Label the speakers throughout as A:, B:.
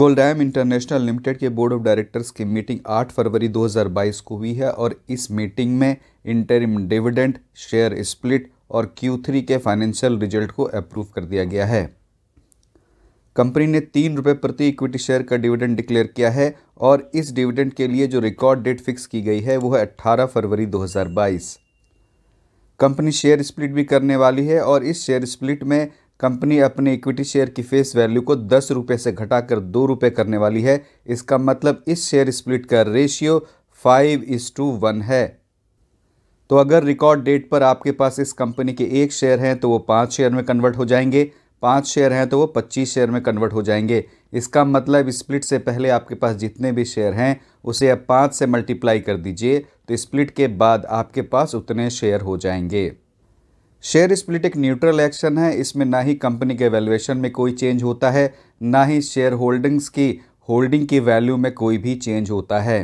A: गोल्डैम international limited के board of directors की meeting 8 फरवरी 2022 को हुई है और इस मीटिंग में इंटरिम डिविडेंड शेयर स्प्लिट और Q3 के फाइनेंशियल रिजल्ट को अप्रूव कर दिया गया है कंपनी ने तीन रुपये प्रति इक्विटी शेयर का डिविडेंड डिक्लेयर किया है और इस डिविडेंड के लिए जो रिकॉर्ड डेट फिक्स की गई है वो है अट्ठारह फरवरी दो कंपनी शेयर स्प्लिट भी करने वाली है और इस शेयर स्प्लिट में कंपनी अपने इक्विटी शेयर की फेस वैल्यू को दस रुपये से घटाकर दो रुपये करने वाली है इसका मतलब इस शेयर स्प्लिट का ratio five is to one है तो अगर रिकॉर्ड डेट पर आपके पास इस कंपनी के एक शेयर हैं तो वो पाँच शेयर में कन्वर्ट हो जाएंगे पाँच शेयर हैं तो वो पच्चीस शेयर में कन्वर्ट हो जाएंगे इसका मतलब स्प्लिट से पहले आपके पास जितने भी शेयर हैं उसे आप पाँच से मल्टीप्लाई कर दीजिए तो स्प्लिट के बाद आपके पास उतने शेयर हो जाएंगे शेयर स्प्लिट एक न्यूट्रल एक्शन है इसमें ना ही कंपनी के वैल्यूएशन में कोई चेंज होता है ना ही शेयर होल्डिंग्स की होल्डिंग की वैल्यू में कोई भी चेंज होता है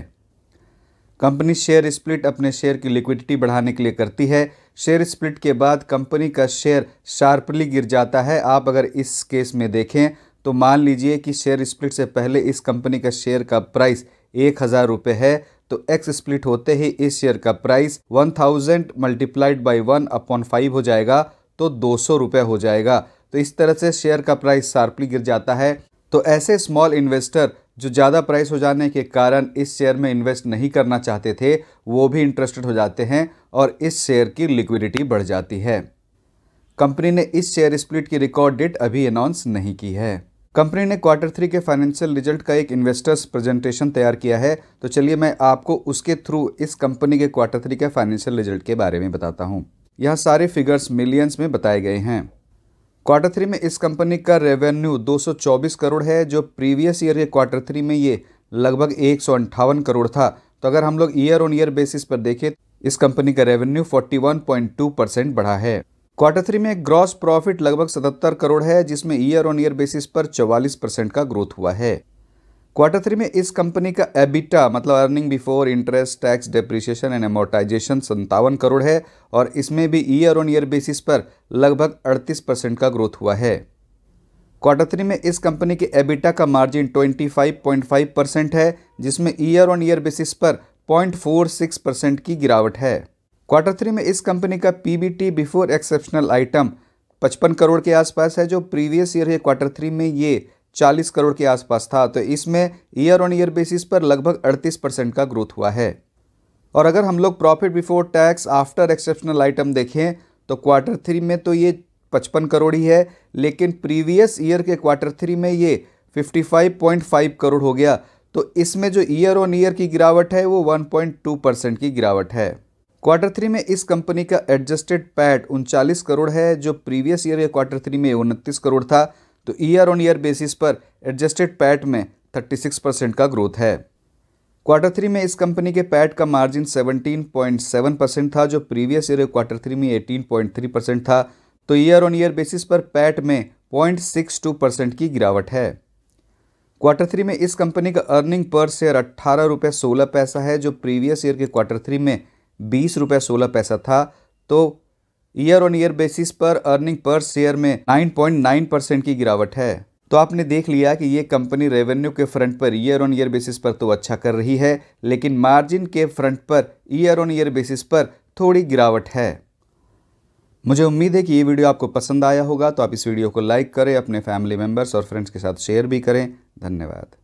A: कंपनी शेयर स्प्लिट अपने शेयर की लिक्विडिटी बढ़ाने के लिए करती है शेयर स्प्लिट के बाद कंपनी का शेयर शार्पली गिर जाता है आप अगर इस केस में देखें तो मान लीजिए कि शेयर स्प्लिट से पहले इस कंपनी का शेयर का प्राइस एक हज़ार रुपये है तो एक्स स्प्लिट होते ही इस शेयर का price one thousand multiplied by one upon five हो जाएगा तो दो सौ रुपये हो जाएगा तो इस तरह से शेयर का प्राइस शार्पली गिर जाता है तो ऐसे स्मॉल इन्वेस्टर जो ज़्यादा प्राइस हो जाने के कारण इस शेयर में इन्वेस्ट नहीं करना चाहते थे वो भी इंटरेस्टेड हो जाते हैं और इस शेयर की लिक्विडिटी बढ़ जाती है कंपनी ने इस शेयर स्प्लिट की रिकॉर्ड डेट अभी अनाउंस नहीं की है कंपनी ने क्वार्टर थ्री के फाइनेंशियल रिजल्ट का एक इन्वेस्टर्स प्रेजेंटेशन तैयार किया है तो चलिए मैं आपको उसके थ्रू इस कंपनी के क्वार्टर थ्री के फाइनेंशियल रिजल्ट के बारे में बताता हूँ यह सारे फिगर्स मिलियंस में बताए गए हैं क्वार्टर थ्री में इस कंपनी का रेवेन्यू 224 करोड़ है जो प्रीवियस ईयर के क्वार्टर थ्री में ये लगभग एक करोड़ था तो अगर हम लोग ईयर ऑन ईयर बेसिस पर देखें इस कंपनी का रेवेन्यू 41.2 परसेंट बढ़ा है क्वार्टर थ्री में ग्रॉस प्रॉफिट लगभग 77 करोड़ है जिसमें ईयर ऑन ईयर बेसिस पर 44 परसेंट का ग्रोथ हुआ है क्वार्टर थ्री में इस कंपनी का एबिटा मतलब earning before interest tax depreciation and amortisation संतावन करोड़ है और इसमें भी ईयर ऑन ईयर बेसिस पर लगभग 38 परसेंट का ग्रोथ हुआ है क्वार्टर थ्री में इस कंपनी के एबिटा का मार्जिन 25.5 परसेंट है जिसमें ईयर ऑन ईयर बेसिस पर 0.46 परसेंट की गिरावट है क्वार्टर थ्री में इस कंपनी का PBT before exceptional item 55 crore के आसपास है जो प्रीवियस ईयर के क्वार्टर थ्री में ये 40 करोड़ के आसपास था तो इसमें ईयर ऑन ईयर बेसिस पर लगभग 38 परसेंट का ग्रोथ हुआ है और अगर हम लोग profit before tax after exceptional item देखें तो क्वार्टर थ्री में तो ये पचपन करोड़ ही है लेकिन प्रीवियस ईयर के क्वार्टर थ्री में ये 55.5 करोड़ हो गया तो इसमें जो ईयर ऑन ईयर की गिरावट है वो 1.2 परसेंट की गिरावट है क्वार्टर थ्री में इस कंपनी का एडजस्टेड पैट उनचालीस करोड़ है जो प्रीवियस ईयर के क्वार्टर थ्री में उनतीस करोड़ था तो ईयर ऑन ईयर बेसिस पर एडजस्टेड पैट में 36 परसेंट का ग्रोथ है क्वार्टर थ्री में इस कंपनी के पैट का मार्जिन 17.7 परसेंट था जो प्रीवियस ईयर क्वार्टर थ्री में 18.3 परसेंट था तो ईयर ऑन ईयर बेसिस पर पैट में 0.62 परसेंट की गिरावट है क्वार्टर थ्री में इस कंपनी का अर्निंग पर शेयर अट्ठारह रुपये सोलह पैसा है जो प्रीवियस ईयर के क्वार्टर थ्री में बीस रुपये सोलह पैसा था तो ईयर ऑन ईयर बेसिस पर अर्निंग पर शेयर में 9.9 परसेंट की गिरावट है तो आपने देख लिया कि ये कंपनी रेवेन्यू के फ्रंट पर ईयर ऑन ईयर बेसिस पर तो अच्छा कर रही है लेकिन मार्जिन के फ्रंट पर ईयर ऑन ईयर बेसिस पर थोड़ी गिरावट है मुझे उम्मीद है कि ये वीडियो आपको पसंद आया होगा तो आप इस वीडियो को लाइक करें अपने फैमिली मेम्बर्स और फ्रेंड्स के साथ शेयर भी करें धन्यवाद